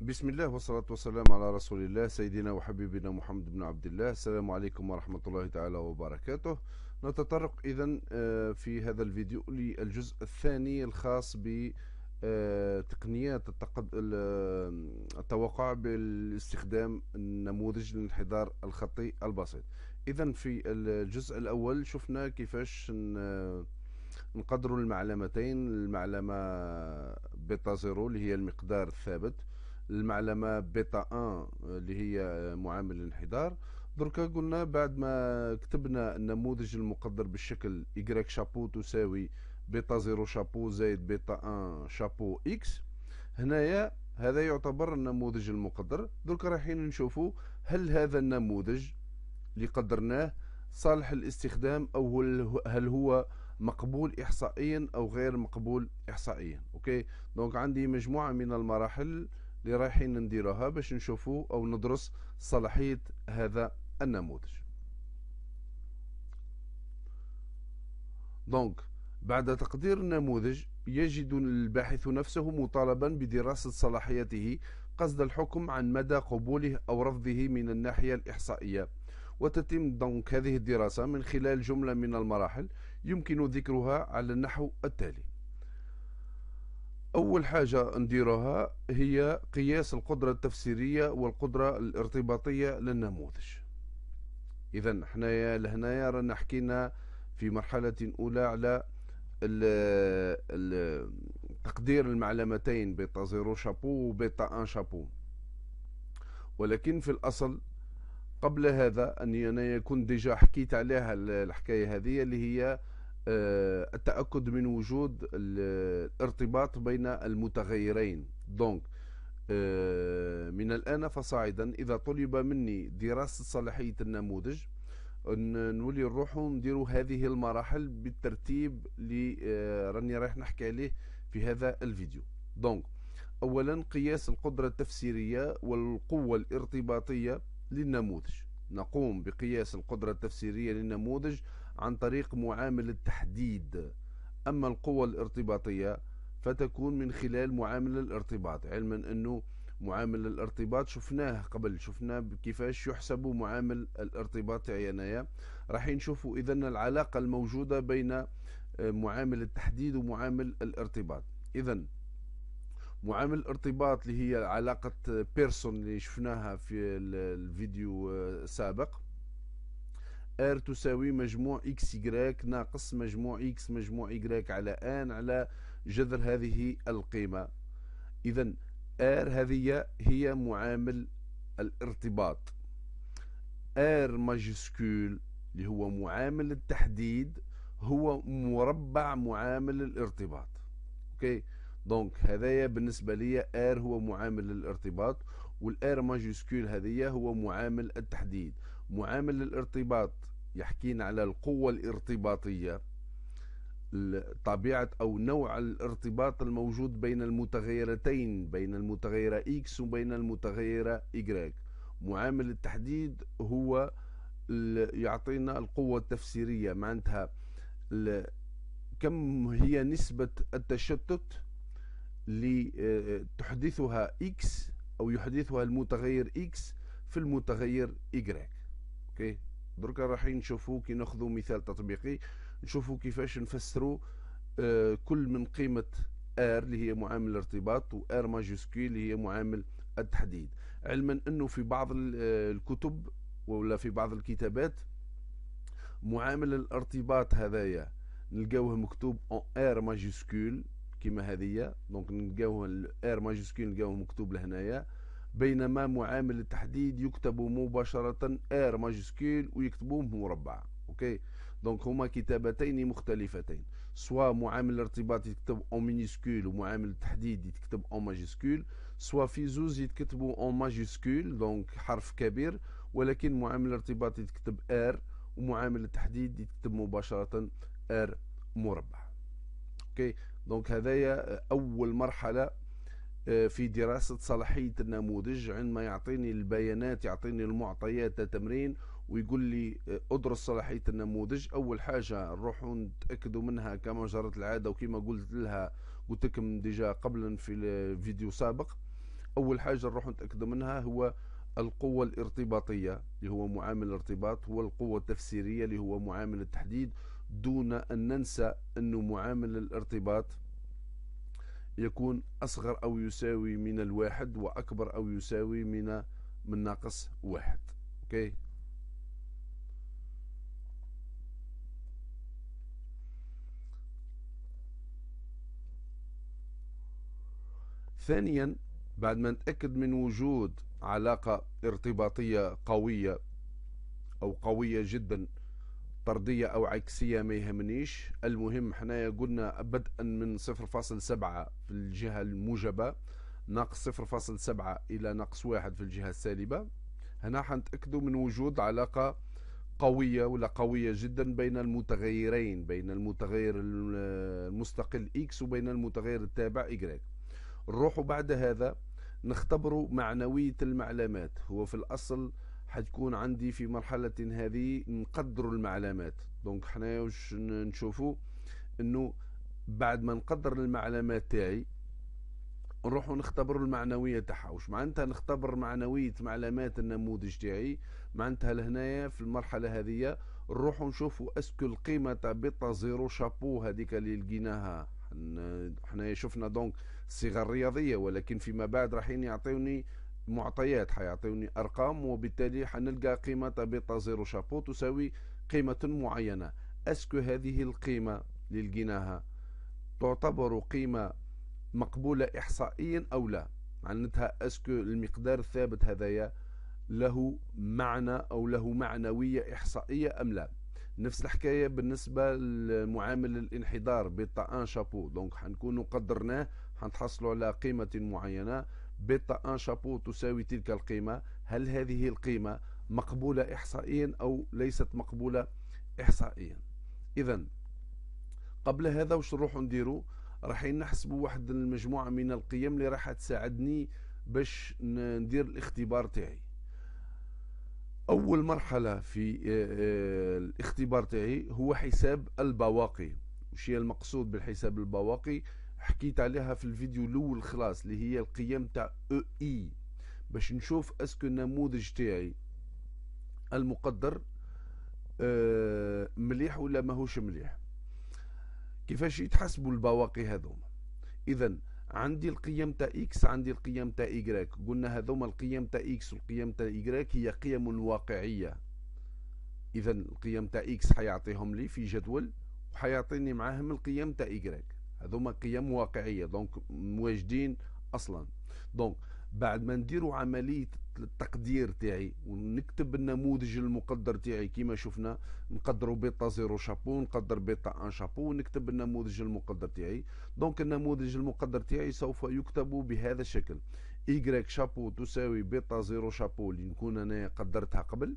بسم الله والصلاة والسلام على رسول الله سيدنا وحبيبنا محمد بن عبد الله السلام عليكم ورحمة الله تعالى وبركاته نتطرق إذا آه، في هذا الفيديو للجزء الثاني الخاص ب آه، تقنيات التوقع باستخدام نموذج الانحدار الخطي البسيط إذا في الجزء الأول شفنا كيفاش نقدر المعلمتين المعلمة بيتا زيرو اللي هي المقدار الثابت المعلمه بيتا 1 اللي هي معامل الانحدار دركا قلنا بعد ما كتبنا النموذج المقدر بالشكل y شابو تساوي بيتا 0 شابو زائد بيتا 1 شابو اكس هنايا هذا يعتبر النموذج المقدر دركا رايحين نشوفوا هل هذا النموذج اللي قدرناه صالح الاستخدام او هل هو مقبول احصائيا او غير مقبول احصائيا اوكي دونك عندي مجموعه من المراحل اللي رايحين نديروها باش نشوفوا او ندرس صلاحية هذا النموذج دونك بعد تقدير النموذج يجد الباحث نفسه مطالبا بدراسة صلاحيته قصد الحكم عن مدى قبوله أو رفضه من الناحية الإحصائية وتتم دونك هذه الدراسة من خلال جملة من المراحل يمكن ذكرها على النحو التالي أول حاجة نديرها هي قياس القدرة التفسيرية والقدرة الارتباطية للنموذج إذا حنايا لهنايا رانا حكينا في مرحلة أولى على الـ الـ تقدير المعلمتين بيتا زيرو شابو وبيتا أن شابو ولكن في الأصل قبل هذا أني أنا يكون ديجا حكيت عليها الحكاية هذه اللي هي آه، التاكد من وجود الارتباط بين المتغيرين دونك آه، من الان فصاعدا اذا طلب مني دراسه صلاحيه النموذج نولي نروحو نديرو هذه المراحل بالترتيب اللي آه، راني رايح نحكي عليه في هذا الفيديو دونك اولا قياس القدره التفسيريه والقوه الارتباطيه للنموذج نقوم بقياس القدره التفسيريه للنموذج عن طريق معامل التحديد أما القوة الارتباطية فتكون من خلال معامل الارتباط علما أنه معامل الارتباط شفناه قبل شفنا كيفاش يحسب معامل الارتباط عينايا راح نشوفوا اذا العلاقه الموجوده بين آه، معامل التحديد ومعامل الارتباط اذا معامل الارتباط اللي هي علاقة آه، بيرسون اللي شفناها في الفيديو آه، السابق ار تساوي مجموع اكس يجراك ناقص مجموع اكس مجموع يجراك على ان على جذر هذه القيمة اذا ار هذه هي معامل الارتباط ار ماجسكول اللي هو معامل التحديد هو مربع معامل الارتباط اوكي دونك هذايا بالنسبه لي ار هو معامل الارتباط والار ماجسكول هذه هو معامل التحديد معامل الارتباط يحكينا على القوة الارتباطية طبيعة أو نوع الارتباط الموجود بين المتغيرتين بين المتغيرة X وبين المتغيرة Y معامل التحديد هو يعطينا القوة التفسيرية معناتها كم هي نسبة التشتت لتحدثها X أو يحدثها المتغير X في المتغير Y اوكي دركا رايحين نشوفوا كي ناخذوا مثال تطبيقي نشوفوا كيفاش نفسروا آه كل من قيمه ار اللي هي معامل الارتباط وار ماجوسكي اللي هي معامل التحديد علما انه في بعض آه، الكتب ولا في بعض الكتابات معامل الارتباط هذايا نلقاوه مكتوب اون ار ماجوسكول كيما هذيا دونك نلقاوه ار ماجوسكول نلقاوه مكتوب لهنايا بينما معامل التحديد يكتب مباشرة R ماجسكيل ويكتبوه مربع اوكي دونك هما كتابتين مختلفتين سواء معامل الارتباط يتكتب او مينيسكول ومعامل التحديد يتكتب او ماجسكول سواء في زوز يتكتبوا او ماجسكول دونك حرف كبير ولكن معامل الارتباط يتكتب ار ومعامل التحديد يتكتب مباشرة ار مربع اوكي دونك هذايا اول مرحلة في دراسة صلاحية النموذج عندما يعطيني البيانات يعطيني المعطيات تمرين ويقول لي آه، ادرس صلاحية النموذج أول حاجة نروحوا نتأكدوا منها كما جرت العادة وكما قلت لها قلت لكم ديجا قبلا في فيديو سابق أول حاجة نروحوا نتأكدوا منها هو القوة الارتباطية اللي هو معامل الارتباط والقوة التفسيرية اللي هو معامل التحديد دون أن ننسى أنه معامل الارتباط يكون أصغر أو يساوي من الواحد وأكبر أو يساوي من من ناقص واحد أوكي ثانيا بعد ما نتأكد من وجود علاقة ارتباطية قوية أو قوية جدا طرديه او عكسيه ما يهمنيش المهم حنايا قلنا بدءا من 0.7 في الجهه الموجبه ناقص 0.7 الى ناقص واحد في الجهه السالبه هنا حنتاكدوا من وجود علاقه قويه ولا قويه جدا بين المتغيرين بين المتغير المستقل x وبين المتغير التابع y نروحوا بعد هذا نختبروا معنويه المعلومات هو في الاصل حتكون عندي في مرحلة هذه نقدروا المعلومات دونك حنايا واش نشوفوا انه بعد ما نقدر المعلومات تاعي نروحوا نختبروا المعنوية تاعها واش معناتها نختبر معنوية معلومات النموذج تاعي معناتها لهنايا في المرحلة هذه نروحوا نشوفوا اسكو القيمة تاع بيتا زيرو شابو هذيك اللي لقيناها حنا شفنا دونك الصيغة الرياضية ولكن فيما بعد راحين يعطيوني معطيات حيعطيوني ارقام وبالتالي حنلقى قيمه بيتا زيرو شابو تساوي قيمه معينه اسكو هذه القيمه اللي لقيناها تعتبر قيمه مقبوله احصائيا او لا معناتها اسكو المقدار الثابت هذايا له معنى او له معنويه احصائيه ام لا نفس الحكايه بالنسبه لمعامل الانحدار بيتا ان شابو دونك حنكونوا قدرناه حنتحصلوا على قيمه معينه بيتا ان شابو تساوي تلك القيمة هل هذه القيمة مقبولة إحصائيا أو ليست مقبولة إحصائيا إذا قبل هذا واش نروح نديرو راح نحسبوا واحد المجموعة من القيم اللي راح تساعدني باش ندير الاختبار تاعي أول مرحلة في الاختبار تاعي هو حساب البواقي وش هي المقصود بالحساب البواقي حكيت عليها في الفيديو الاول خلاص اللي هي القيم تاع او e، اي باش نشوف اسكو النموذج تاعي المقدر آه، مليح ولا ماهوش مليح كيفاش يتحسبوا البواقي هذوما اذا عندي القيم تاع اكس عندي القيم تاع ايكغيك قلنا هذوما القيم تاع اكس والقيم تاع ايكغيك هي قيم واقعيه اذا القيم تاع اكس حيعطيهم لي في جدول وحيعطيني معاهم القيم تاع ايكغيك هذوما قيم واقعيه دونك مواجدين اصلا دونك بعد ما نديروا عمليه التقدير تاعي ونكتب النموذج المقدر تاعي كيما شفنا نقدروا بيتا زيرو شابو نقدر بيتا ان شابو ونكتب النموذج المقدر تاعي دونك النموذج المقدر تاعي سوف يكتب بهذا الشكل y شابو تساوي بيتا زيرو شابو اللي نكون انا قدرتها قبل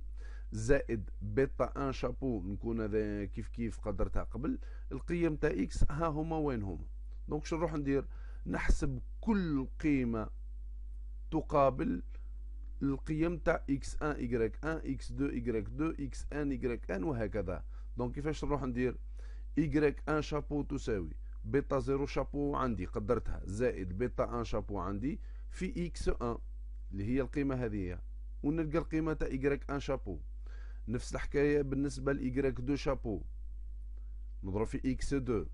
زائد بيتا ان شابو نكون هذا كيف كيف قدرتها قبل القيم تاع اكس ها هما وين هما دونك شنو نروح ندير نحسب كل قيمه تقابل القيم تاع اكس 1 y 1 اكس 2 y 2 اكس ان y ان وهكذا دونك كيفاش نروح ندير y 1 شابو تساوي بيتا 0 شابو عندي قدرتها زائد بيتا 1 شابو عندي في اكس 1 اللي هي القيمه هذه ونلقى القيمه تاع y 1 شابو نفس الحكايه بالنسبه ل y 2 شابو نضرب في اكس 2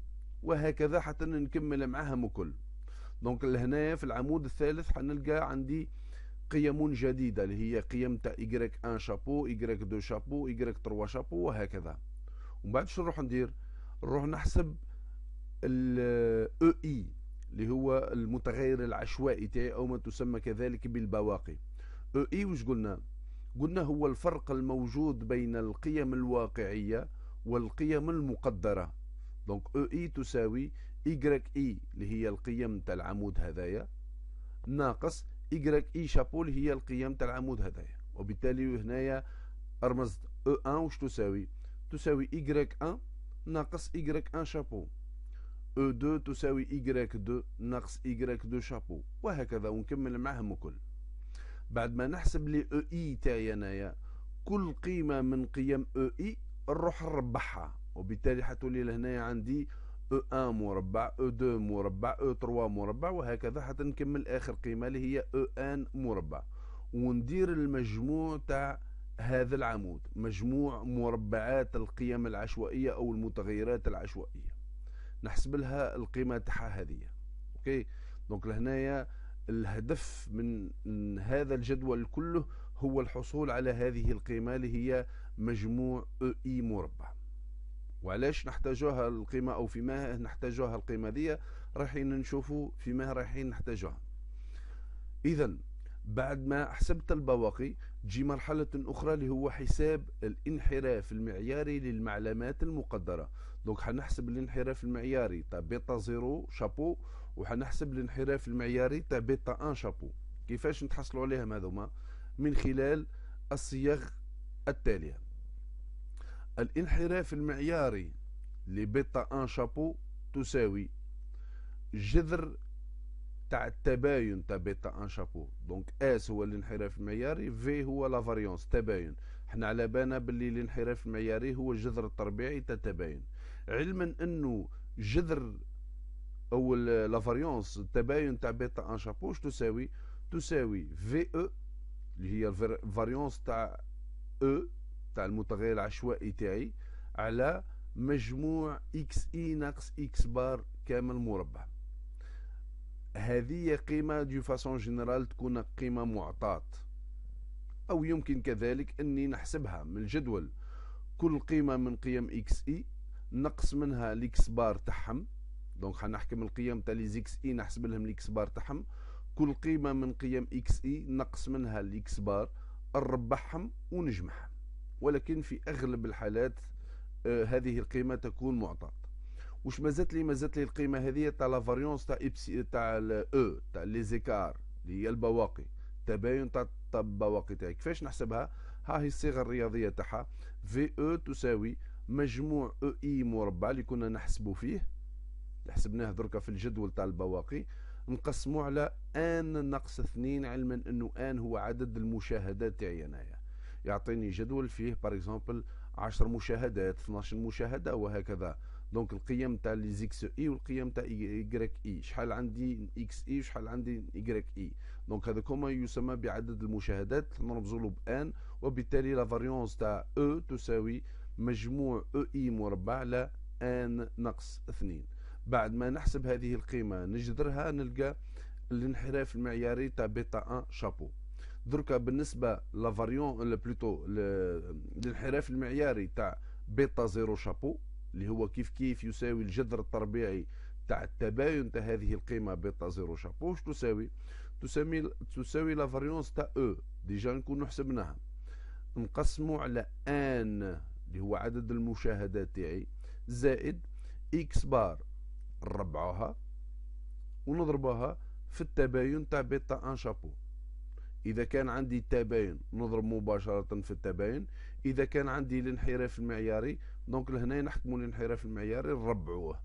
وهكذا حتى نكمل معاهم الكل دونك لهنايا في العمود الثالث حنلقى عندي قيم جديده اللي هي قيم تاع ايكغيك 1 شابو ايكغيك 2 شابو ايكغيك 3 شابو وهكذا ومن بعد شنو نروح ندير نروح نحسب ال او e اي اللي هو المتغير العشوائي تاعي او ما تسمى كذلك بالبواقي او e اي واش قلنا قلنا هو الفرق الموجود بين القيم الواقعيه والقيم المقدرة دونك او اي تساوي y اي اللي هي القيم تاع العمود هذايا ناقص y اي شابو اللي هي القيم تاع العمود هذايا وبالتالي هنايا رمزت او e 1 واش تساوي تساوي y 1 ناقص y 1 شابو او 2 تساوي y 2 ناقص y 2 شابو وهكذا ونكمل معهم الكل بعد ما نحسب لي او e اي تاعي انايا كل قيمه من قيم او e اي نروح نربحها وبالتالي حتولي لي عندي او 1 مربع او 2 مربع او 3 مربع وهكذا حتى نكمل اخر قيمه اللي هي او ان مربع وندير المجموع تاع هذا العمود مجموع مربعات القيم العشوائيه او المتغيرات العشوائيه نحسب لها القيمه تاعها هذه اوكي دونك لهنايا الهدف من هذا الجدول كله هو الحصول على هذه القيمه اللي هي مجموع او اي مربع وعلاش نحتاجوها القيمة أو في ما نحتاجوها القيمة دي رايحين نشوفوا في ما رايحين نحتاجوها إذا بعد ما حسبت البواقي تجي مرحلة أخرى اللي هو حساب الانحراف المعياري للمعلومات المقدرة دونك حنحسب الانحراف المعياري تاع بيتا زيرو شابو وحنحسب الانحراف المعياري تاع بيتا ان شابو كيفاش نتحصلوا عليهم هذوما من خلال الصيغ التالية الانحراف المعياري لبيتا ان شابو تساوي جذر تاع التباين تاع بيتا ان شابو دونك اس هو الانحراف المعياري في هو لا فاريونس تباين حنا على بالنا باللي الانحراف المعياري هو الجذر الطبيعي تاع التباين علما انه جذر او لا فاريونس التباين تاع بيتا ان شابو اش تساوي تساوي في او e، اللي هي الفاريونس تاع او e تاع المتغير العشوائي تاعي على مجموع اكس اي ناقص اكس بار كامل مربع هذه قيمة دو فاسون جينيرال تكون قيمة معطاة أو يمكن كذلك أني نحسبها من الجدول كل قيمة من قيم اكس اي نقص منها الاكس بار تاعهم دونك حنحكم القيم تاع لي زيكس اي نحسب لهم الاكس بار تاعهم كل قيمة من قيم اكس اي نقص منها الاكس بار نربحهم ونجمعهم ولكن في أغلب الحالات آه، هذه القيمة تكون معطاة واش مازالت لي مازالت لي القيمة هذه تاع لافاريونس تاع إبسي تاع أو تاع لي زيكار اللي هي البواقي تباين تاع البواقي تاعي كيفاش نحسبها ها هي الصيغة الرياضية تاعها في أو e تساوي مجموع أو e إي مربع اللي كنا نحسبوا فيه حسبناه دركا في الجدول تاع البواقي نقسموه على ان ناقص اثنين علما انه ان هو عدد المشاهدات تاعي انايا يعطيني جدول فيه بار اكزومبل 10 مشاهدات 12 مشاهده وهكذا دونك القيم تاع لي زيكس اي والقيم تاع ايغريك اي شحال عندي اكس اي وشحال عندي ايغريك اي دونك هذا كوما يسمى بعدد المشاهدات نربزو له بان وبالتالي لا فاريونس تاع او e تساوي مجموع او e اي e مربع على ان ناقص اثنين بعد ما نحسب هذه القيمه نجذرها نلقى الانحراف المعياري تاع بيتا ان شابو دركا بالنسبه لافاريون فاريون بلوتو للانحراف المعياري تاع بيتا زيرو شابو اللي هو كيف كيف يساوي الجذر الطبيعي تاع التباين تاع هذه القيمه بيتا زيرو شابو واش تساوي تساوي تساوي لافاريونس تاع او ديجا نكونو حسبناها نقسمو على ان اللي هو عدد المشاهدات تاعي زائد اكس بار نربعوها ونضربوها في التباين تاع بيتا ان شابو إذا كان عندي التباين نضرب مباشرة في التباين إذا كان عندي الانحراف المعياري دونك لهنا نحكموا الانحراف المعياري نربعوه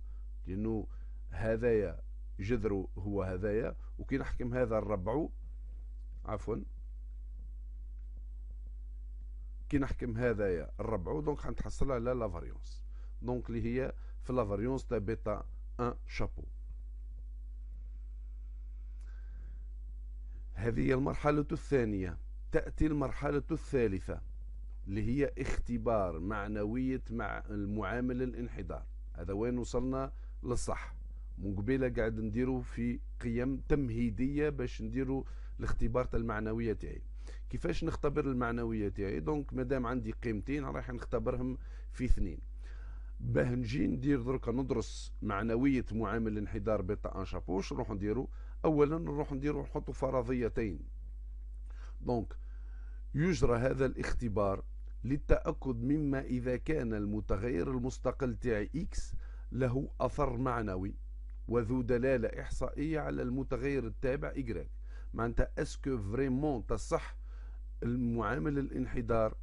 لأنه هذايا جذره هو هذايا وكي نحكم هذا نربعو عفوا كي نحكم هذايا نربعو دونك حنتحصل على لافاريونس دونك اللي هي في لافاريونس تا بيتا ان شابو هذه المرحلة الثانية تأتي المرحلة الثالثة اللي هي اختبار معنوية مع المعامل الانحدار هذا وين وصلنا للصح من قبيله قاعد نديرو في قيم تمهيديه باش نديرو الاختبار تاع المعنويه تاعي كيفاش نختبر المعنويه تاعي دونك مادام عندي قيمتين رايح نختبرهم في اثنين باه نجي ندير دركا ندرس معنويه معامل الانحدار بيتا ان شابوش نروح نديرو اولا نروح نديرو نحطو فرضيتين دونك يجرى هذا الاختبار للتاكد مما اذا كان المتغير المستقل تاعي اكس له اثر معنوي وذو دلاله احصائيه على المتغير التابع ايكغيك معناتها اسكو فريمون تصح المعامل الانحدار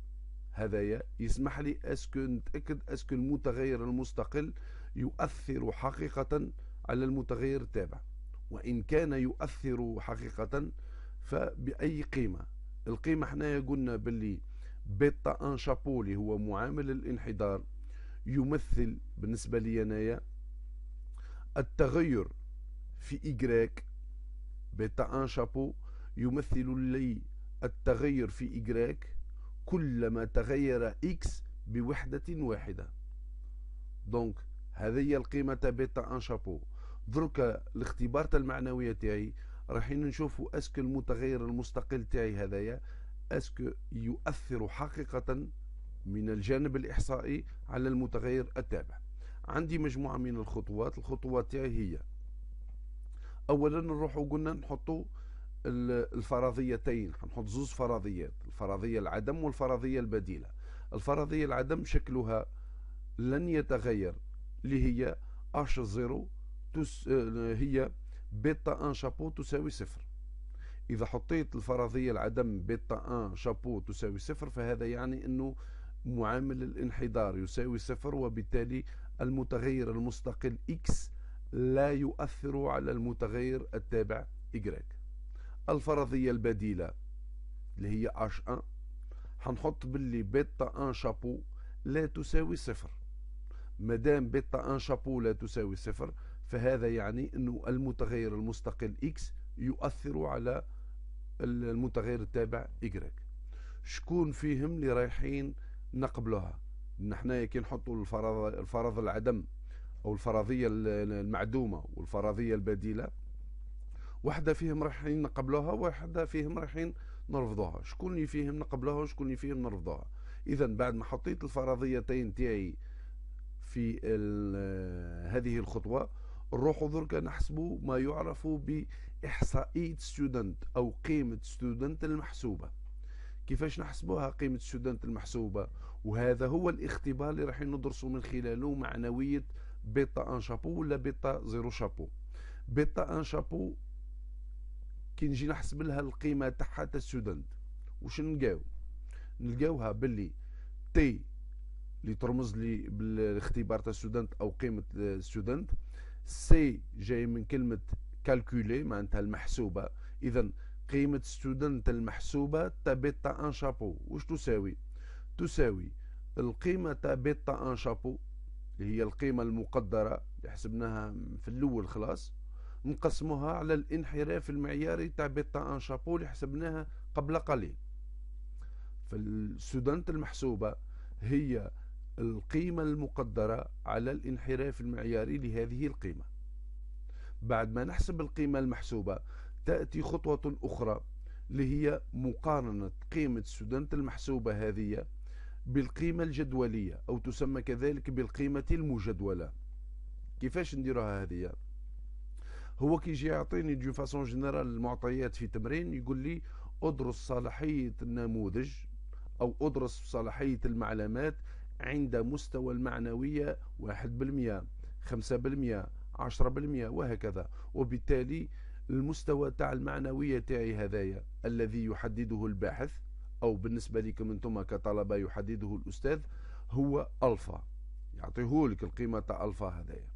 هذايا يسمح لي اسكو نتاكد اسكو المتغير المستقل يؤثر حقيقه على المتغير التابع وإن كان يؤثر حقيقة فبأي قيمة القيمة حنايا قلنا باللي بيتا ان شابو اللي هو معامل الانحدار يمثل بالنسبة لي أنايا التغير في إجراك بيتا ان شابو يمثل لي التغير في إجراك كلما تغير إكس بوحدة واحدة دونك هذه هي القيمة بيتا ان شابو دركا الاختبار تاع المعنويه تاعي رايحين نشوفوا اسكو المتغير المستقل تاعي هذايا اسكو يؤثر حقيقه من الجانب الاحصائي على المتغير التابع عندي مجموعه من الخطوات الخطوات تاعي هي اولا نروحوا قلنا نحطوا الفرضيتين حنحط زوز فرضيات الفرضيه العدم والفرضيه البديله الفرضيه العدم شكلها لن يتغير اللي هي اش زيرو هي بيتا ان شابو تساوي صفر إذا حطيت الفرضية العدم بيتا ان شابو تساوي صفر فهذا يعني أنه معامل الانحدار يساوي صفر وبالتالي المتغير المستقل اكس لا يؤثر على المتغير التابع إجراك الفرضية البديلة اللي هي H1 هنحط باللي بيتا ان شابو لا تساوي صفر مادام بيتا ان شابو لا تساوي صفر فهذا يعني أنه المتغير المستقل X يؤثر على المتغير التابع Y شكون فيهم اللي رايحين نقبلوها نحن كي نحطوا الفرض الفرض العدم او الفرضيه المعدومه والفرضيه البديله وحده فيهم رايحين نقبلوها وحده فيهم رايحين نرفضوها شكون اللي فيهم نقبلوها وشكون اللي فيهم نرفضوها اذا بعد ما حطيت الفرضيتين تاعي في هذه الخطوه نروحوا دركا نحسبوا ما يعرف بإحصائية ستودنت أو قيمة ستودنت المحسوبة كيفاش نحسبوها قيمة ستودنت المحسوبة وهذا هو الاختبار اللي راح ندرسوا من خلاله معنوية بيتا ان شابو ولا بيتا زيرو شابو بيتا ان شابو كي نجي نحسب لها القيمة تاعها تاع ستودنت واش نلقاو نلقاوها باللي تي اللي ترمز لي بالاختبار تاع ستودنت او قيمة ستودنت سي جاي من كلمة كالكولي معناتها المحسوبة إذا قيمة ستودنت المحسوبة تا بيتا أن شابو وش تساوي؟ تساوي القيمة تا بيتا أن شابو اللي هي القيمة المقدرة اللي حسبناها في الأول خلاص نقسموها على الانحراف المعياري تاع بيتا أن شابو اللي حسبناها قبل قليل فالستودنت المحسوبة هي القيمة المقدرة على الانحراف المعياري لهذه القيمة بعد ما نحسب القيمة المحسوبة تأتي خطوة أخرى لهي مقارنة قيمة سودانت المحسوبة هذه بالقيمة الجدولية أو تسمى كذلك بالقيمة المجدولة كيفاش نديروها هذه هو كي يجي يعطيني دي فاسون جنرال المعطيات في تمرين يقول لي ادرس صلاحية النموذج أو ادرس صلاحية المعلومات عند مستوى المعنوية واحد بالمئة خمسة بالمئة عشرة بالمئة وهكذا وبالتالي المستوى تاع المعنوية تاعي هذايا الذي يحدده الباحث أو بالنسبة لكم أنتم كطلبة يحدده الأستاذ هو ألفا يعطيهولك القيمة تاع ألفا هذايا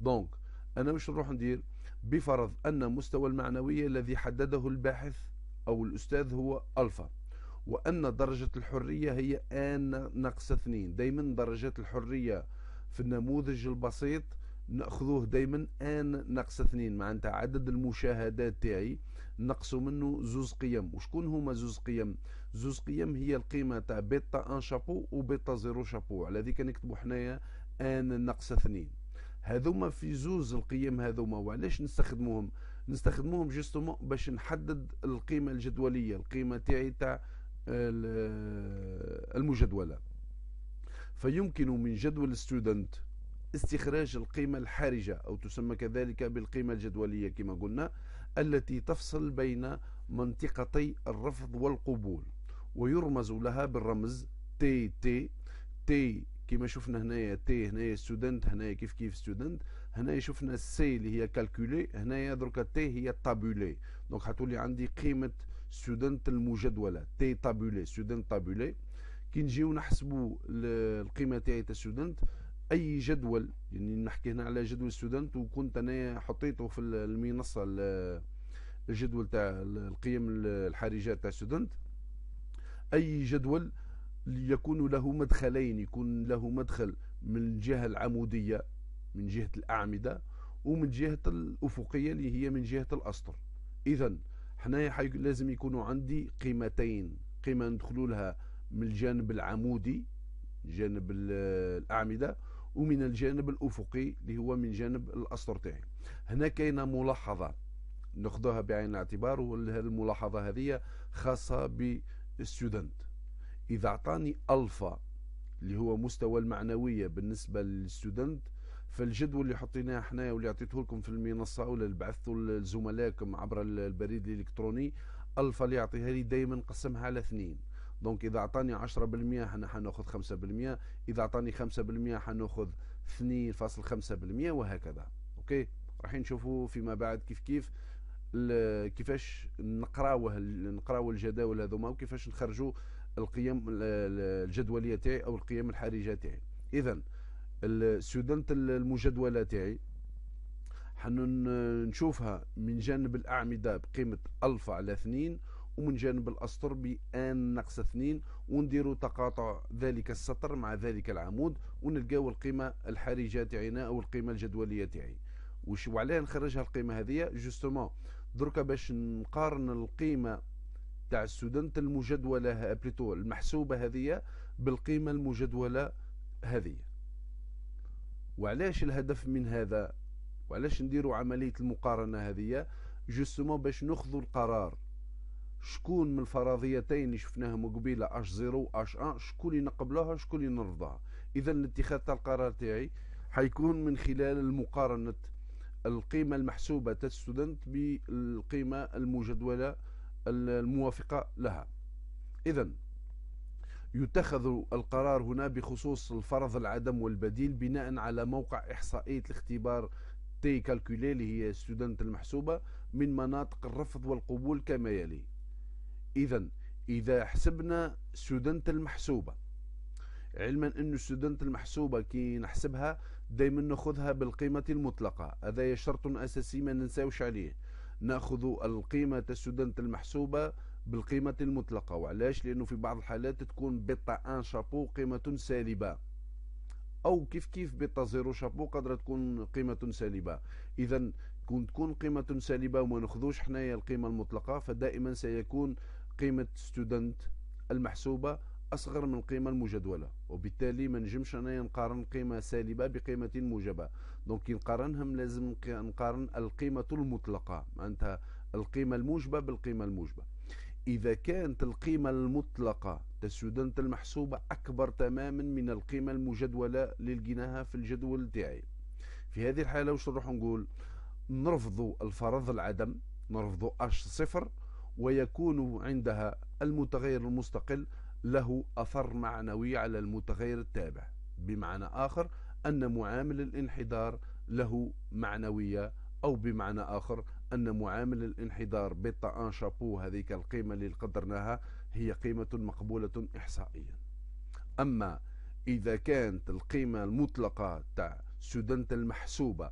دونك أنا مش نروح ندير بفرض أن مستوى المعنوية الذي حدده الباحث أو الأستاذ هو ألفا وأن درجة الحرية هي آن ناقص اثنين دايما درجات الحرية في النموذج البسيط ناخذوه دايما ان ناقص اثنين معناتها عدد المشاهدات تاعي نقصوا منه زوز قيم وشكون هما زوز قيم زوز قيم هي القيمه تاع بيتا ان شابو وبيتا زيرو شابو على ذيك نكتبوا حنايا ان ناقص اثنين هذوما في زوز القيم هذوما وعلاش نستخدموهم نستخدموهم جوستومون باش نحدد القيمه الجدوليه القيمه تاعي تاع المجدولة فيمكن من جدول ستودنت استخراج القيمة الحرجة أو تسمى كذلك بالقيمة الجدولية كما قلنا التي تفصل بين منطقتي الرفض والقبول ويرمز لها بالرمز تي تي تي كما شفنا هنايا تي هنايا ستودنت هنايا كيف كيف ستودنت هنايا شفنا سي اللي هي كالكولي هنايا دركا تي هي طابولي دونك حتولي عندي قيمة سودانة المجدولة تي تابولي سودانة تابولي كي نجيو نحسبوا القيمة تاعي تاع سودانة اي جدول يعني نحكي هنا على جدول سودانة وكنت انايا حطيته في المنصة الجدول تاع القيم الحرجة تاع سودانة اي جدول يكون له مدخلين يكون له مدخل من الجهة العمودية من جهة الأعمدة ومن جهة الأفقية اللي هي من جهة الأسطر إذا حنايا لازم يكونوا عندي قيمتين قيمه ندخلوا لها من الجانب العمودي جانب الاعمده ومن الجانب الافقي اللي هو من جانب الاسطر تاعي هنا كاينه ملاحظه ناخذها بعين الاعتبار والملاحظه هذه خاصه بالستودنت اذا اعطاني الفا اللي هو مستوى المعنويه بالنسبه للستودنت فالجدول اللي حطيناه حنايا واللي عطيته لكم في المنصه ولا اللي بعثته لزملائكم عبر البريد الالكتروني الفا اللي يعطيها لي دائما نقسمها على اثنين دونك اذا اعطاني 10% احنا حناخذ 5% اذا اعطاني 5% حناخذ 2.5% وهكذا اوكي رايحين نشوفوا فيما بعد كيف كيف كيفاش نقراوه نقراو الجداول هذوما وكيفاش نخرجوا القيم الجدوليه تاعي او القيم الحرجه تاعي اذا السودنت المجدولة تاعي نشوفها من جانب الأعمدة بقيمة ألف على اثنين ومن جانب الأسطر بآن نقص اثنين ونديروا تقاطع ذلك السطر مع ذلك العمود ونلقاو القيمة الحرجة تاعنا أو القيمة الجدولية تاعي وش وعلاه نخرجها القيمة هذه جوستومون دركا باش نقارن القيمة تاع السودنت المجدولة بليتو المحسوبة هذه بالقيمة المجدولة هذه وعلاش الهدف من هذا وعلاش نديروا عمليه المقارنه هذه جوستومون باش ناخذوا القرار شكون من الفرضيتين اللي شفناهم قبيله اش زيرو واش 1 شكون اللي نقبلوها شكون اللي نرفضها اذا الاتخاذ تاع القرار تاعي حيكون من خلال المقارنه القيمه المحسوبه تاع بالقيمه المجدوله الموافقه لها اذا يتخذ القرار هنا بخصوص الفرض العدم والبديل بناء على موقع إحصائية الاختبار تي كالكولي اللي هي ستودنت المحسوبة من مناطق الرفض والقبول كما يلي إذا إذا حسبنا ستودنت المحسوبة علما أن ستودنت المحسوبة كي نحسبها دايما ناخذها بالقيمة المطلقة هذا شرط أساسي ما ننساوش عليه ناخذ القيمة ستودنت المحسوبة بالقيمة المطلقة وعلاش لأنه في بعض الحالات تكون بيتا أن شابو قيمة سالبة أو كيف كيف بيتا زيرو شابو قدر تكون قيمة سالبة إذا كون تكون قيمة سالبة وما ناخذوش حنايا القيمة المطلقة فدائما سيكون قيمة ستودنت المحسوبة أصغر من القيمة المجدولة وبالتالي ما نجمش أنا نقارن قيمة سالبة بقيمة موجبة دونك كي نقارنهم لازم نقارن القيمة المطلقة معناتها القيمة الموجبة بالقيمة الموجبة إذا كانت القيمة المطلقة تسدنت المحسوبة أكبر تماما من القيمة المجدولة اللي لقيناها في الجدول تاعي في هذه الحالة واش نروح نقول نرفض الفرض العدم نرفض اش صفر ويكون عندها المتغير المستقل له أثر معنوي على المتغير التابع بمعنى آخر أن معامل الانحدار له معنوية أو بمعنى آخر أن معامل الانحدار بيتا أن شابو هذيك القيمة اللي قدرناها هي قيمة مقبولة إحصائيا أما إذا كانت القيمة المطلقة تاع ستودنت المحسوبة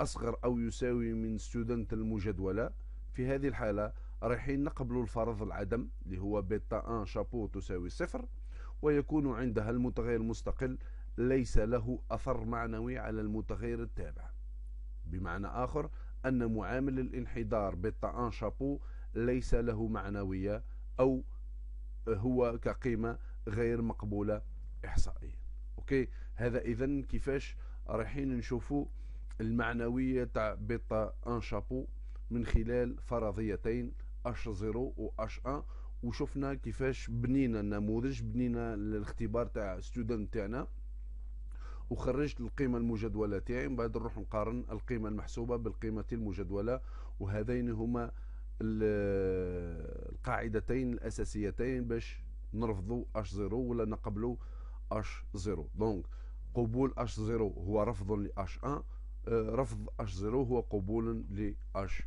أصغر أو يساوي من ستودنت المجدولة في هذه الحالة رايحين نقبل الفرض العدم اللي هو بيتا أن شابو تساوي صفر ويكون عندها المتغير المستقل ليس له أثر معنوي على المتغير التابع بمعنى آخر أن معامل الانحدار بالطعان أن شابو ليس له معنوية أو هو كقيمة غير مقبولة إحصائيا أوكي هذا إذا كيفاش رايحين نشوفوا المعنوية تاع بيتا أن شابو من خلال فرضيتين أش زيرو و أش أن وشفنا كيفاش بنينا النموذج بنينا الاختبار تاع ستودنت تاعنا وخرجت القيمة المجدولة تاعي من بعد نروح نقارن القيمة المحسوبة بالقيمة المجدولة وهذين هما القاعدتين الأساسيتين باش نرفضوا اش زيرو ولا نقبلوا اش زيرو دونك قبول اش زيرو هو رفض لاش ان آه، رفض اش زيرو هو قبول لاش اش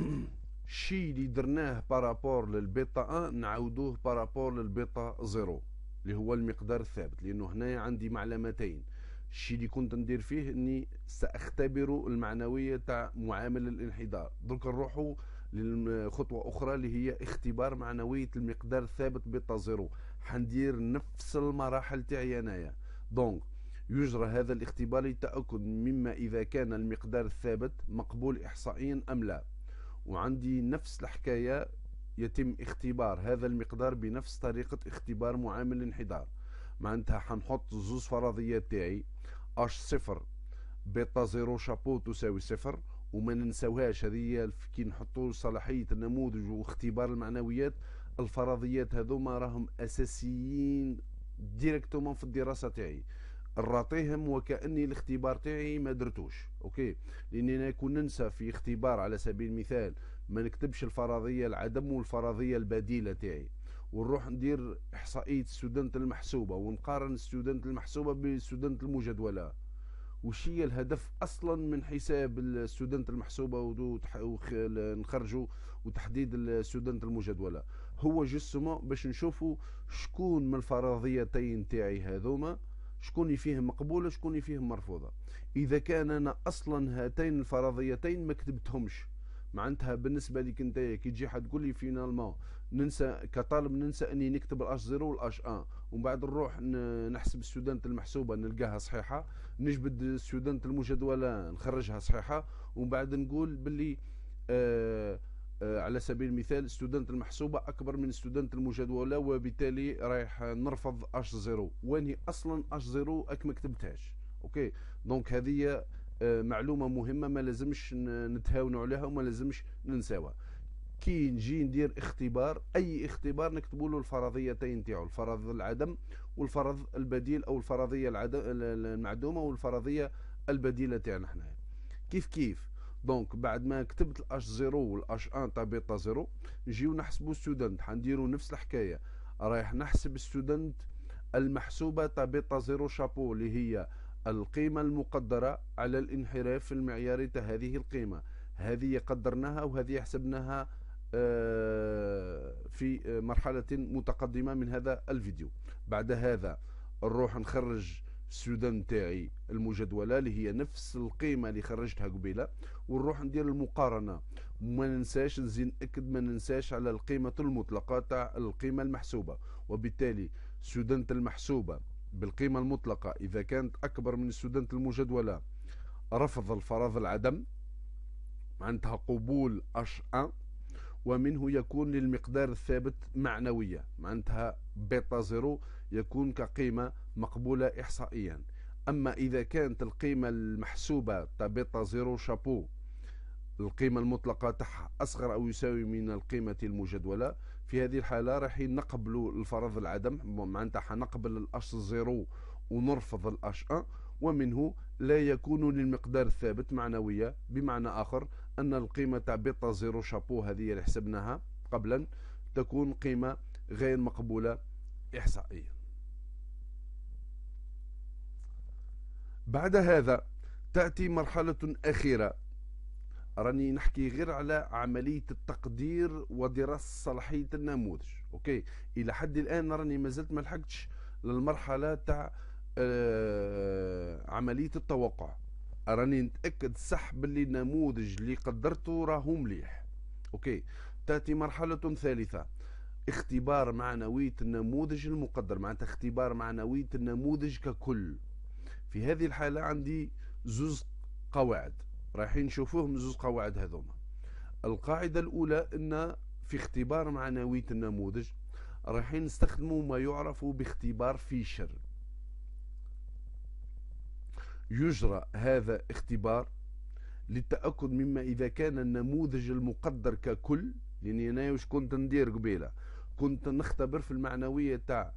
mm الشيء اللي درناه بارابور للبيتا 1 نعاودوه بارابور للبيتا 0 اللي هو المقدار الثابت لانه هنايا عندي معلمتين الشيء اللي كنت ندير فيه اني ساختبر المعنويه تاع معامل الانحدار درك نروحوا لخطوه اخرى اللي هي اختبار معنويه المقدار الثابت بيتا زيرو حندير نفس المراحل تاعي انايا دونك يجرى هذا الاختبار للتاكد مما اذا كان المقدار الثابت مقبول احصائيا ام لا وعندي نفس الحكاية يتم اختبار هذا المقدار بنفس طريقة اختبار معامل الانحدار معناتها حنحط زوز فرضيات تاعي اش صفر بيتا زيرو شابو تساوي صفر وما ننساوهاش هذه كي نحطوا صلاحية النموذج واختبار المعنويات الفرضيات هذوما راهم اساسيين ديريكتومون في الدراسة تاعي راطيهم وكاني الاختبار تاعي ما درتوش اوكي لاني انا كون ننسى في اختبار على سبيل المثال ما نكتبش الفرضيه العدم والفرضيه البديله تاعي ونروح ندير احصائيه السودنت المحسوبه ونقارن السودنت المحسوبه بالسودنت المجدوله وش هي الهدف اصلا من حساب السودنت المحسوبه ونخرجوا وتحديد السودنت المجدوله هو جسمه باش نشوفوا شكون من الفرضيتين تاعي هذوما شكون فيه مقبولة شكون فيه مرفوضة إذا كان أنا أصلا هاتين الفرضيتين ما كتبتهمش معناتها بالنسبة لك أنت كي تجي حد تقول لي فينالمون ننسى كطالب ننسى أني نكتب الأش زيرو والأش أن ومن بعد نروح نحسب السودانت المحسوبة نلقاها صحيحة نجبد السودانت المجدولة نخرجها صحيحة ومن بعد نقول باللي آه آه، على سبيل المثال ستودنت المحسوبه اكبر من ستودنت المجدوله وبالتالي رايح نرفض اش زيرو واني اصلا اش زيرو اك ما كتبتهاش اوكي دونك هذه آه، معلومه مهمه ما لازمش نتهاونوا عليها وما لازمش ننساوها كي نجي ندير اختبار اي اختبار نكتبوا له الفرضيتين تاعو الفرض العدم والفرض البديل او الفرضيه العدم المعدومه والفرضيه البديله تاعنا حنايا كيف كيف دونك بعد ما كتبت الاش 0 والاش 1 تاع بيتا 0 نجيو نحسبوا ستودنت حنديروا نفس الحكايه رايح نحسب ستودنت المحسوبه تاع بيتا 0 شابو اللي هي القيمه المقدره على الانحراف المعياري تاع هذه القيمه هذه قدرناها وهذه حسبناها آه، في مرحلة متقدمة من هذا الفيديو بعد هذا نروح نخرج السودان تاعي المجدوله اللي هي نفس القيمه اللي خرجتها قبيله ونروح ندير المقارنه وما ننساش نزيد ناكد ما ننساش على القيمه المطلقه تاع القيمه المحسوبه وبالتالي السودانه المحسوبه بالقيمه المطلقه اذا كانت اكبر من السودانه المجدوله رفض الفراض العدم معناتها قبول اش أن ومنه يكون للمقدار الثابت معنويه معناتها بيتا زيرو يكون كقيمه مقبولة إحصائيا أما إذا كانت القيمة المحسوبة تابيتا زيرو شابو القيمة المطلقة تاعها أصغر أو يساوي من القيمة المجدولة في هذه الحالة راح نقبل الفرض العدم معناتها حنقبل الأش زيرو ونرفض الأش أ ومنه لا يكون للمقدار الثابت معنوية بمعنى آخر أن القيمة تاع بيتا زيرو شابو هذه اللي حسبناها قبلا تكون قيمة غير مقبولة إحصائيا بعد هذا تأتي مرحلة أخيرة راني نحكي غير على عملية التقدير ودراسة صلاحية النموذج أوكي إلى حد الآن راني مازلت ما لحقتش للمرحلة تاع آه، عملية التوقع راني نتأكد صح باللي النموذج اللي قدرته راهو مليح أوكي تأتي مرحلة ثالثة اختبار معنوية النموذج المقدر معناتها اختبار معنوية النموذج ككل في هذه الحالة عندي زوز قواعد رايحين نشوفوهم زوز قواعد هذوما القاعدة الأولى أن في اختبار معنوية النموذج رايحين نستخدموا ما يعرف باختبار فيشر يجرى هذا اختبار للتأكد مما إذا كان النموذج المقدر ككل يعني أنا وش كنت ندير قبيلة كنت نختبر في المعنوية تاع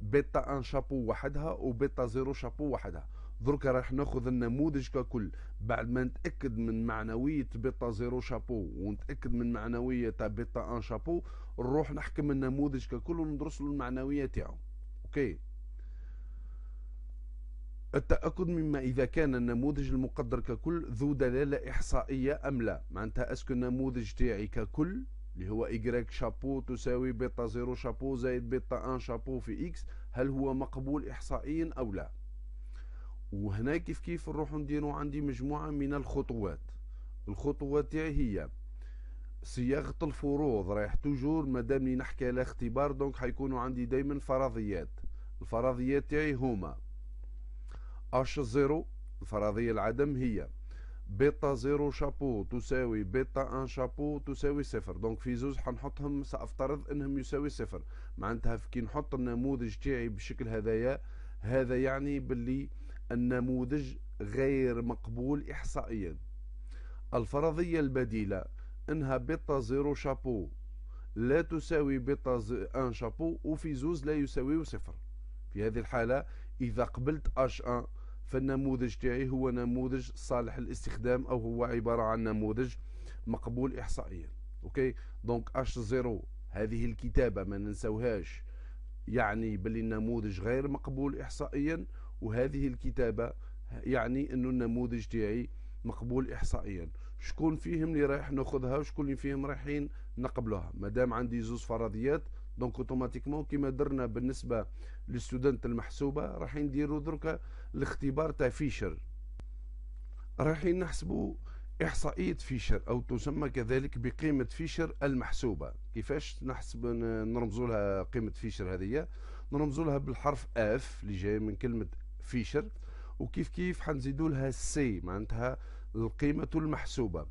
بيتا ان شابو وحدها وبيتا زيرو شابو وحدها دركا راح ناخذ النموذج ككل بعد ما نتاكد من معنويه بيتا زيرو شابو ونتاكد من معنويه بيتا ان شابو نروح نحكم النموذج ككل وندرس له المعنويه تاعو اوكي التأكد مما إذا كان النموذج المقدر ككل ذو دلالة إحصائية أم لا معناتها أسكو النموذج تاعي ككل اللي هو إيكغيك شابو تساوي بيتا زيرو شابو زائد بيتا أن شابو في إكس هل هو مقبول إحصائيا أو لا وهنا كيف كيف نروح نديرو عندي مجموعة من الخطوات الخطوة تاعي هي صياغة الفروض رايح توجور مادام لي نحكي على اختبار دونك حيكونوا عندي دايما فرضيات الفرضيات تاعي هما اش زيرو الفرضية العدم هي بيتا زيرو شابو تساوي بيتا ان شابو تساوي صفر دونك في زوز حنحطهم سافترض انهم يساوي صفر معناتها كي نحط النموذج تاعي بالشكل هذايا هذا يعني باللي النموذج غير مقبول احصائيا الفرضية البديلة انها بيتا زيرو شابو لا تساوي بيتا ان شابو وفي زوز لا يساوي صفر في هذه الحالة اذا قبلت اش ان فالنموذج تاعي هو نموذج صالح الاستخدام او هو عباره عن نموذج مقبول احصائيا اوكي دونك اش زيرو هذه الكتابه ما ننسوهاش يعني بلي النموذج غير مقبول احصائيا وهذه الكتابه يعني انه النموذج تاعي مقبول احصائيا شكون فيهم اللي رايح ناخذها وشكون اللي فيهم رايحين نقبلوها مادام عندي زوز فرضيات دونك اوتوماتيكمون كيما درنا بالنسبه للستودنت المحسوبه راح نديروا دركا الاختبار تاع فيشر راح نحسبوا احصائيه فيشر او تسمى كذلك بقيمه فيشر المحسوبه كيفاش نحسب نرمزوا لها قيمه فيشر هذه نرمزوا لها بالحرف اف اللي جاي من كلمه فيشر وكيف كيف حنزيدوا لها سي معناتها القيمه المحسوبه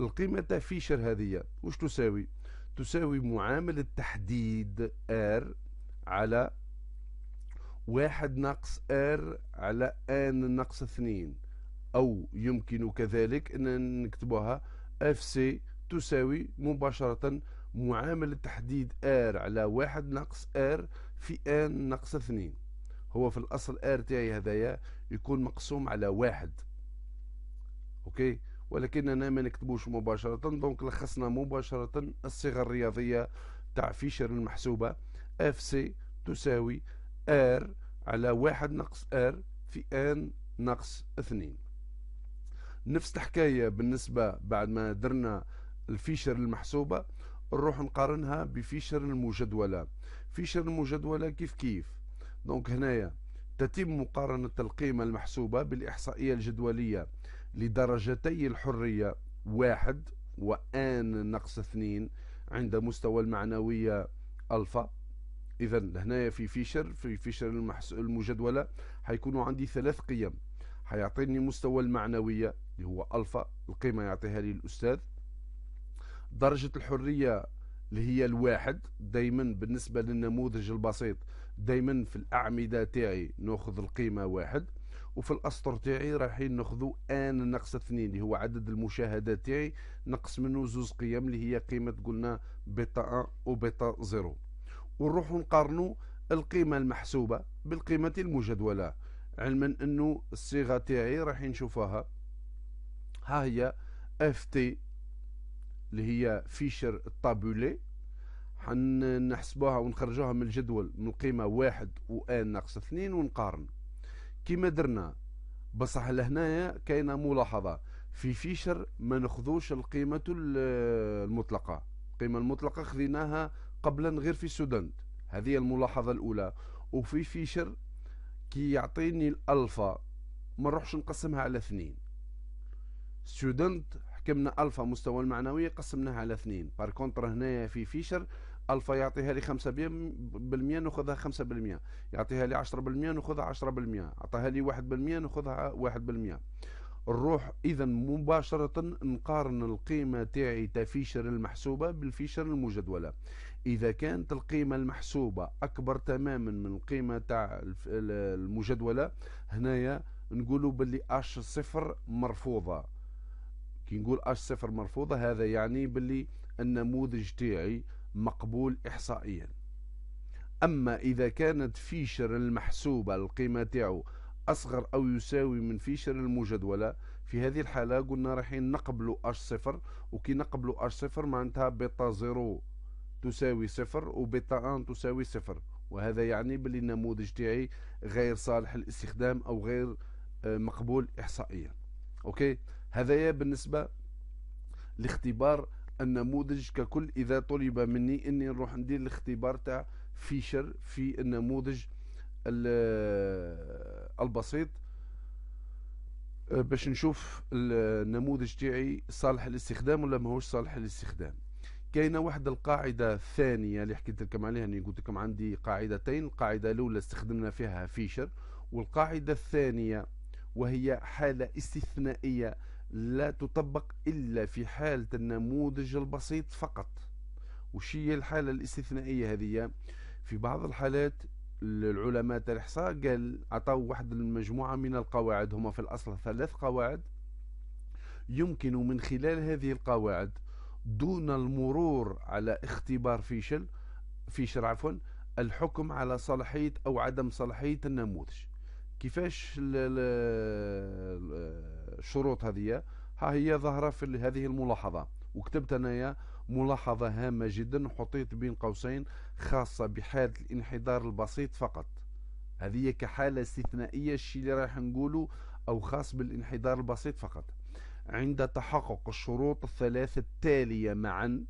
القيمه تاع فيشر هذه واش تساوي تساوي معامل التحديد R على واحد ناقص R على N ناقص اثنين أو يمكن كذلك أن نكتبها FC تساوي مباشرة معامل تحديد R على واحد ناقص R في N ناقص اثنين هو في الأصل R تاعي هذايا يكون مقسوم على واحد أوكي ولكننا ما نكتبوش مباشرة دونك لخصنا مباشرة الصيغة الرياضية تاع فيشر المحسوبة اف سي تساوي ار على واحد ناقص ار في ان ناقص اثنين نفس الحكاية بالنسبة بعد ما درنا الفيشر المحسوبة نروح نقارنها بفيشر المجدولة فيشر المجدولة كيف كيف دونك هنايا تتم مقارنة القيمة المحسوبة بالإحصائية الجدولية لدرجتي الحرية واحد وآن نقص اثنين عند مستوى المعنوية ألفا إذا هنا في فيشر في فيشر المجدولة حيكون عندي ثلاث قيم حيعطيني مستوى المعنوية اللي هو ألفا القيمة يعطيها لي الأستاذ درجة الحرية اللي هي الواحد دايما بالنسبة للنموذج البسيط دايما في الأعمدة تاعي ناخذ القيمة واحد وفي الاسطر تاعي رايحين ناخذوا ان ناقص اثنين اللي هو عدد المشاهدات تاعي نقص منه زوز قيم اللي هي قيمه قلنا بيتا 1 وبيتا 0 ونروحو نقارنو القيمه المحسوبه بالقيمه المجدوله علما انه الصيغه تاعي راح نشوفها ها هي اف تي اللي هي فيشر الطابولي نحسبوها ونخرجوها من الجدول من القيمة واحد و ان ناقص اثنين ونقارن كيما درنا بصح لهنايا كاينه ملاحظه في فيشر ما ناخذوش القيمه المطلقه القيمه المطلقه خذيناها قبلا غير في السودان هذه الملاحظه الاولى وفي فيشر كي يعطيني الالفا ما نروحش نقسمها على اثنين ستودنت حكمنا الفا مستوى المعنويه قسمناها على اثنين بار كونتر هنايا في فيشر الفا يعطيها لي 5% ناخذها 5% يعطيها لي 10% ناخذها 10% عطاها لي 1% ناخذها 1% نروح اذا مباشرة نقارن القيمة تاعي تفيشر المحسوبة بالفيشر المجدولة اذا كانت القيمة المحسوبة اكبر تماما من القيمة تاع المجدولة هنايا نقولوا باللي اش صفر مرفوضة كي نقول اش صفر مرفوضة هذا يعني باللي النموذج تاعي مقبول إحصائيا أما إذا كانت فيشر المحسوبة القيمة تاعو أصغر أو يساوي من فيشر المجدولة في هذه الحالة قلنا رايحين نقبلو اش صفر وكي نقبلو اش صفر معناتها بيتا زيرو تساوي صفر وبيتا ان تساوي صفر وهذا يعني بلي النموذج تاعي غير صالح للاستخدام أو غير آه، مقبول إحصائيا أوكي هذايا بالنسبة لاختبار النموذج ككل اذا طلب مني اني نروح ندير الاختبار تاع فيشر في النموذج البسيط باش نشوف النموذج تاعي صالح للاستخدام ولا ماهوش صالح للاستخدام كاينه واحد القاعده الثانيه اللي حكيت لكم عليها اني قلت لكم عندي قاعدتين القاعده الاولى استخدمنا فيها فيشر والقاعده الثانيه وهي حاله استثنائيه لا تطبق إلا في حالة النموذج البسيط فقط وش هي الحالة الاستثنائية هذه في بعض الحالات العلماء تاع الاحصاء قال عطاو واحد المجموعه من القواعد هما في الاصل ثلاث قواعد يمكن من خلال هذه القواعد دون المرور على اختبار فيشل فيشل عفوا الحكم على صلاحيه او عدم صلاحيه النموذج كيفاش الشروط هذه ها هي ظاهره في هذه الملاحظه وكتبت انايا ملاحظه هامه جدا حطيت بين قوسين خاصه بحاله الانحدار البسيط فقط هذه كحاله استثنائيه الشيء اللي رايح نقوله او خاص بالانحدار البسيط فقط عند تحقق الشروط الثلاثه التاليه معا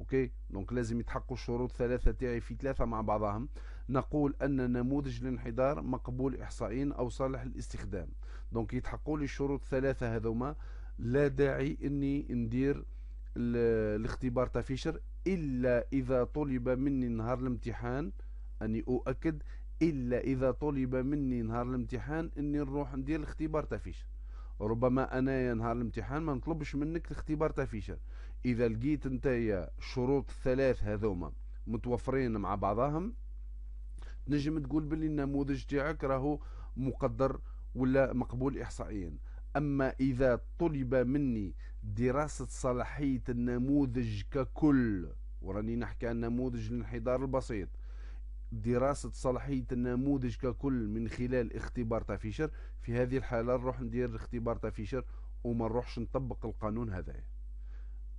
اوكي دونك لازم يتحققوا الشروط الثلاثه تاعي في ثلاثه مع بعضهم نقول أن نموذج الانحدار مقبول إحصائيا أو صالح للاستخدام دونك يتحقوا لي الشروط ثلاثة هذوما لا داعي إني ندير الاختبار تاع فيشر إلا إذا طلب مني نهار الامتحان أني أؤكد إلا إذا طلب مني نهار الامتحان إني نروح ندير الاختبار تاع فيشر ربما أنا نهار الامتحان ما نطلبش منك الاختبار تاع فيشر إذا لقيت أنت الشروط الثلاث هذوما متوفرين مع بعضهم تنجم تقول باللي النموذج تاعك راهو مقدر ولا مقبول احصائيا اما اذا طلب مني دراسه صلاحيه النموذج ككل وراني نحكي عن نموذج الانحدار البسيط دراسة صلاحية النموذج ككل من خلال اختبار تافيشر في هذه الحالة نروح ندير اختبار تافيشر وما نروحش نطبق القانون هذايا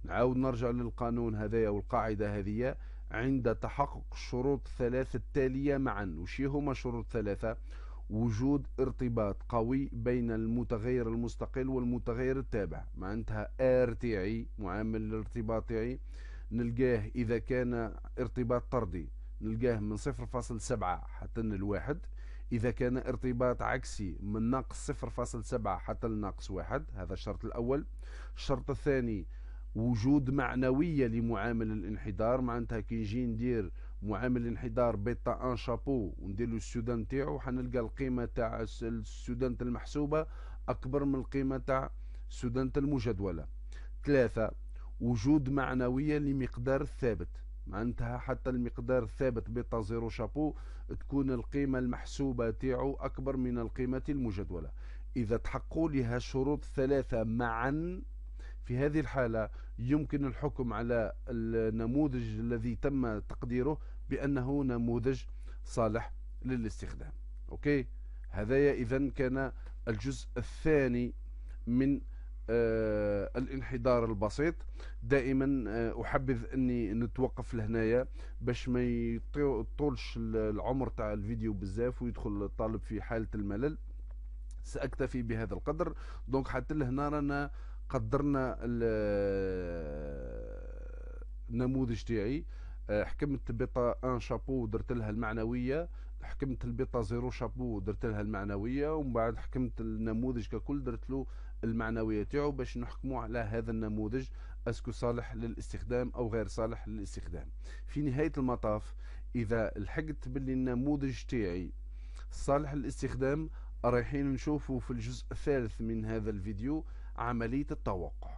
نعاود نرجع للقانون هذايا والقاعدة هذيا عند تحقق الشروط الثلاثة التالية معا وشي هما شروط ثلاثة وجود ارتباط قوي بين المتغير المستقل والمتغير التابع معناتها ار تاعي معامل الارتباط نلقاه اذا كان ارتباط طردي نلقاه من 0.7 حتى للواحد إذا كان ارتباط عكسي من ناقص 0.7 حتى لناقص واحد هذا الشرط الأول الشرط الثاني وجود معنويه لمعامل الانحدار معناتها كي نجي ندير معامل الانحدار بيتا ان شابو وندير له السودان تاعو حنلقى القيمه تاع السودان المحسوبه اكبر من القيمه تاع السودان المجدوله ثلاثه وجود معنويه لمقدار الثابت معناتها حتى المقدار الثابت بيتا زيرو شابو تكون القيمه المحسوبه تاعو اكبر من القيمه المجدوله اذا تحققوا لها شروط ثلاثه معا في هذه الحالة يمكن الحكم على النموذج الذي تم تقديره بأنه نموذج صالح للاستخدام أوكي هذا إذا كان الجزء الثاني من آه الانحدار البسيط دائما آه احبذ اني نتوقف لهنايا باش ما يطولش العمر تاع الفيديو بزاف ويدخل الطالب في حاله الملل ساكتفي بهذا القدر دونك حتى لهنا رانا قدرنا النموذج تاعي آه، حكمت البيطا ان شابو درت لها المعنويه حكمت البيطا زيرو شابو درت لها المعنويه ومن بعد حكمت النموذج ككل درت له المعنويه تاعو باش نحكموا على هذا النموذج اسكو صالح للاستخدام او غير صالح للاستخدام في نهايه المطاف اذا لحقت باللي النموذج تاعي صالح للاستخدام رايحين نشوفوا في الجزء الثالث من هذا الفيديو عملية التوقع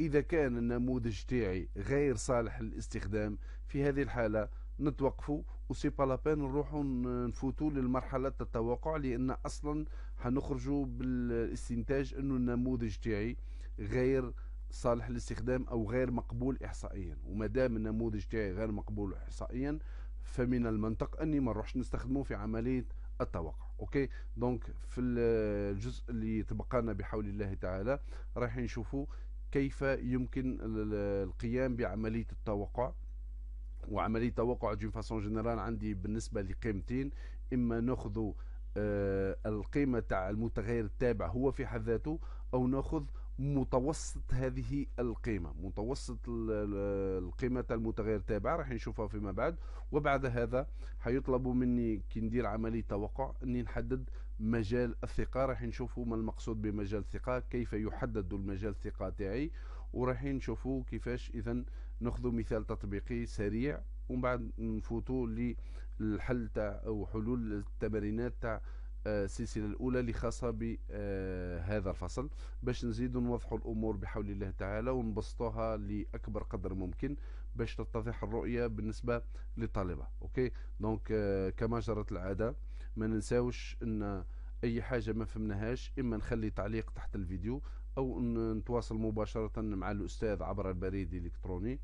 إذا كان النموذج تاعي غير صالح للاستخدام في هذه الحالة نتوقفوا وسي با لابان نروحوا نفوتوا للمرحلة التوقع لأن أصلا حنخرجوا بالاستنتاج أنه النموذج تاعي غير صالح للاستخدام أو غير مقبول إحصائيا وما دام النموذج تاعي غير مقبول إحصائيا فمن المنطق أني ما نروحش نستخدمه في عملية التوقع اوكي دونك في الجزء اللي تبقى لنا بحول الله تعالى راح نشوفوا كيف يمكن القيام بعمليه التوقع وعمليه التوقع دون فاسون جنرال عندي بالنسبه لقيمتين اما ناخذ آه، القيمه تاع المتغير التابع هو في حد ذاته او ناخذ متوسط هذه القيمه متوسط القيمه المتغير تابع راح نشوفها فيما بعد وبعد هذا حيطلب مني كي ندير عمليه توقع اني نحدد مجال الثقه راح نشوفوا ما المقصود بمجال الثقه كيف يحدد المجال الثقه تاعي وراح نشوفوا كيفاش اذا ناخذ مثال تطبيقي سريع ومن بعد نفوتوا للحل تاع او حلول التمارينات تاع السلسله الاولى اللي خاصه بهذا الفصل باش نزيدوا نوضحوا الامور بحول الله تعالى ونبسطوها لاكبر قدر ممكن باش تتضح الرؤيه بالنسبه للطالبه اوكي دونك كما جرت العاده ما ننساوش ان اي حاجه ما فهمناهاش اما نخلي تعليق تحت الفيديو او نتواصل مباشره مع الاستاذ عبر البريد الالكتروني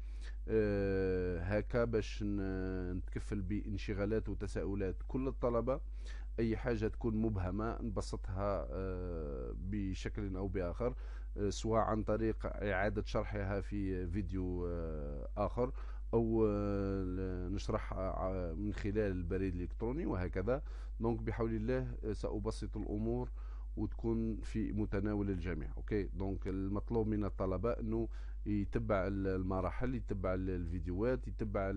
آه، هكا باش نتكفل بانشغالات وتساؤلات كل الطلبه اي حاجه تكون مبهمه نبسطها آه، بشكل او باخر آه، سواء عن طريق اعاده شرحها في فيديو آه، اخر او نشرح من خلال البريد الالكتروني وهكذا دونك بحول الله سابسط الامور وتكون في متناول الجميع اوكي دونك المطلوب من الطلبه انه يتبع المراحل يتبع الفيديوهات يتبع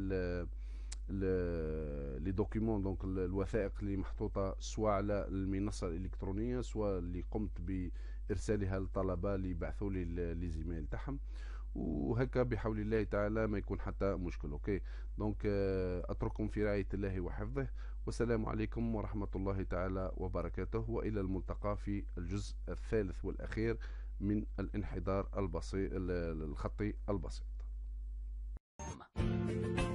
لي دوكيومون دونك الوثائق اللي محطوطه سواء على المنصه الالكترونيه سواء اللي قمت بارسالها للطلبه اللي بعثوا لي لي زيميل تاعهم وهكا بحول الله تعالى ما يكون حتى مشكل اوكي دونك اترككم في رعايه الله وحفظه والسلام عليكم ورحمه الله تعالى وبركاته والى الملتقى في الجزء الثالث والاخير من الانحدار البسيط الخطي البسيط